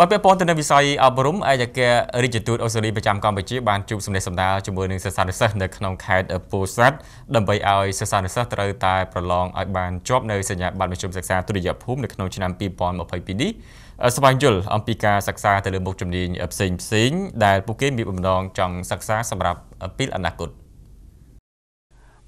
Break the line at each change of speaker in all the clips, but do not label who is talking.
បើពាក់ព័ន្ធទៅនឹងវិស័យអប់រំឯកអគ្គរដ្ឋទូតអូស្ត្រាលីប្រចាំកម្ពុជាបានជួបសម្ដែងសម្ដាលជាមួយនឹងសិស្សានុសិស្សនៅក្នុងខេត្តពោធិ៍សាត់ដើម្បីឲ្យសិស្សានុសិស្សត្រូវតែប្រឡងឲ្យបានជាប់នៅសញ្ញាបត្រមធ្យមសិក្សាទុតិយភូមិនៅក្នុងឆ្នាំ2022នេះស្វែងយល់អំពីការសិក្សាទៅលើមុខជំនាញផ្សេងៗដែលពួកគេមានបំណងចង់សិក្សាសម្រាប់ពេលអនាគត។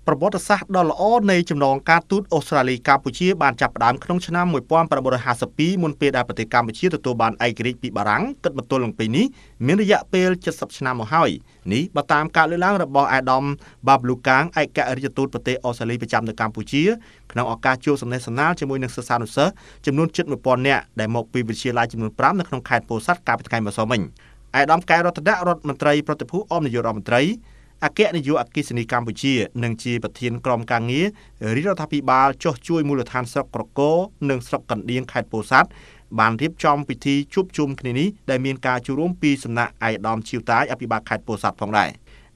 ប្រវត្តិសាស្ត្រដ៏ល្អនៃចំណងការទូតអូស្ត្រាលីកម្ពុជាបានចាប់ផ្ដើមក្នុងឆ្នាំ1952មុនពេលដែលប្រទេសកម្ពុជាទទួលបានឯករាជ្យពីបារាំងគិតមកទល់នឹងពេលនេះមានរយៈពេល70ឆ្នាំមកហើយនេះបើតាមការលើកឡើងរបស់អាដាមបាបលូកាងឯករាជ្យទូតប្រទេសអូស្ត្រាលីប្រចាំនៅកម្ពុជា ក្នុងឱកាសជួបសំណេះសំណាលជាមួយនឹងសិស្សានុសិស្សចំនួនជិត1000នាក់ដែលមកពីវិទ្យាល័យចំនួន5នៅក្នុងខេត្តពោធិ៍សាត់កាលពីថ្ងៃម្សិលមិញអាដាមកែរដ្ឋនៈរដ្ឋមន្ត្រីប្រតិភូអមនាយករដ្ឋមន្ត្រីអគ្គនាយកអគ្គិសនីកម្ពុជានិងជាប្រធានក្រុមការងាររាជរដ្ឋាភិបាលចុះជួយមូលដ្ឋានស្រុកក្រគរនិងស្រុកកណ្ដៀងខេត្តពោធិ៍សាត់បានរៀបចំពិធីជួបជុំគ្នានេះដែលមានការចូលរួមពីសំណាក់អាយដាមជីវតាយអភិបាលខេត្តពោធិ៍សាត់ផងដែរ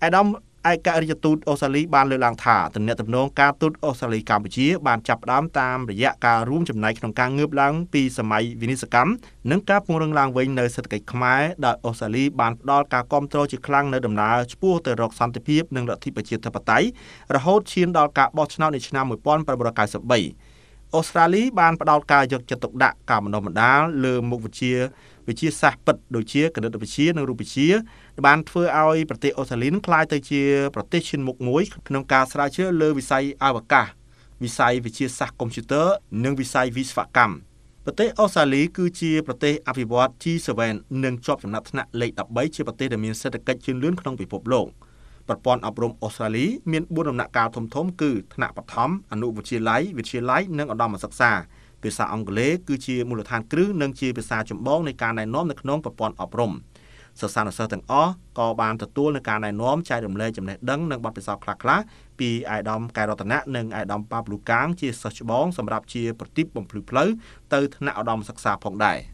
អាយដាមឯករាជ្យទូតអូស្ត្រាលីបានលើកឡើងថាទំនាក់ទំនងការទូតអូស្ត្រាលីកម្ពុជាបានចាប់ផ្ដើមតាមរយៈការរួមចំណែកក្នុងការងើបឡើងពីសម័យវិនិស្សកម្មនិងការពង្រឹងឡើងវិញនៅសេដ្ឋកិច្ចខ្មែរដោយអូស្ត្រាលីបានផ្ដល់ការគ្រប់គ្រងជាខ្លាំងនៅដំណើរឆ្ពោះទៅរកសន្តិភាពនិងលទ្ធិប្រជាធិបតេយ្យរហូតឈានដល់ការបោះឆ្នោតនៅឆ្នាំ1993អូស្ត្រាលីបានផ្ដោតការយកចិត្តទុកដាក់ការបណ្ដុះបណ្ដាលលើមុខវិជ្ជា វិជាសាស្ត្រពិតដូចជាគណិតវិទ្យានិងរូបវិទ្យាបានធ្វើឲ្យប្រទេសអូស្ត្រាលីក្លាយទៅជាប្រទេសឈានមុខមួយក្នុងការស្រាវជ្រាវលើវិស័យអវកាសវិស័យវិទ្យាសាស្ត្រកុំព្យូទ័រនិងវិស័យវិស្វកម្មប្រទេសអូស្ត្រាលីគឺជាប្រទេសអភិវឌ្ឍ G7 និងជាប់ចំណាត់ថ្នាក់លេខ13ជាប្រទេសដែលមានសេដ្ឋកិច្ចជឿនលឿនក្នុងពិភពលោក។ប្រព័ន្ធអប់រំអូស្ត្រាលីមាន4ដំណាក់កាលធំៗគឺថ្នាក់បឋមអនុវិទ្យាល័យវិទ្យាល័យនិងឧត្តមសិក្សាភាសាអង់គ្លេសគឺជាមូលដ្ឋានគ្រឹះនិងជាភាសាចម្បងនៃការណែនាំនៅក្នុងប្រព័ន្ធអប់រំសិស្សានុសិស្សទាំងអស់ក៏បានទទួលនឹងការណែនាំចែករំលែកចំណេះដឹងនិងបទពិសោធន៍ខ្លះៗពីអាយដាមកែរតនៈនិងអាយដាមប៉ាប្លូកាង ជាសិស្សច្បងសម្រាប់ជាប្រតិបបំភ្លឺផ្លូវទៅថ្នាក់ឧត្តមសិក្សាផងដែរ។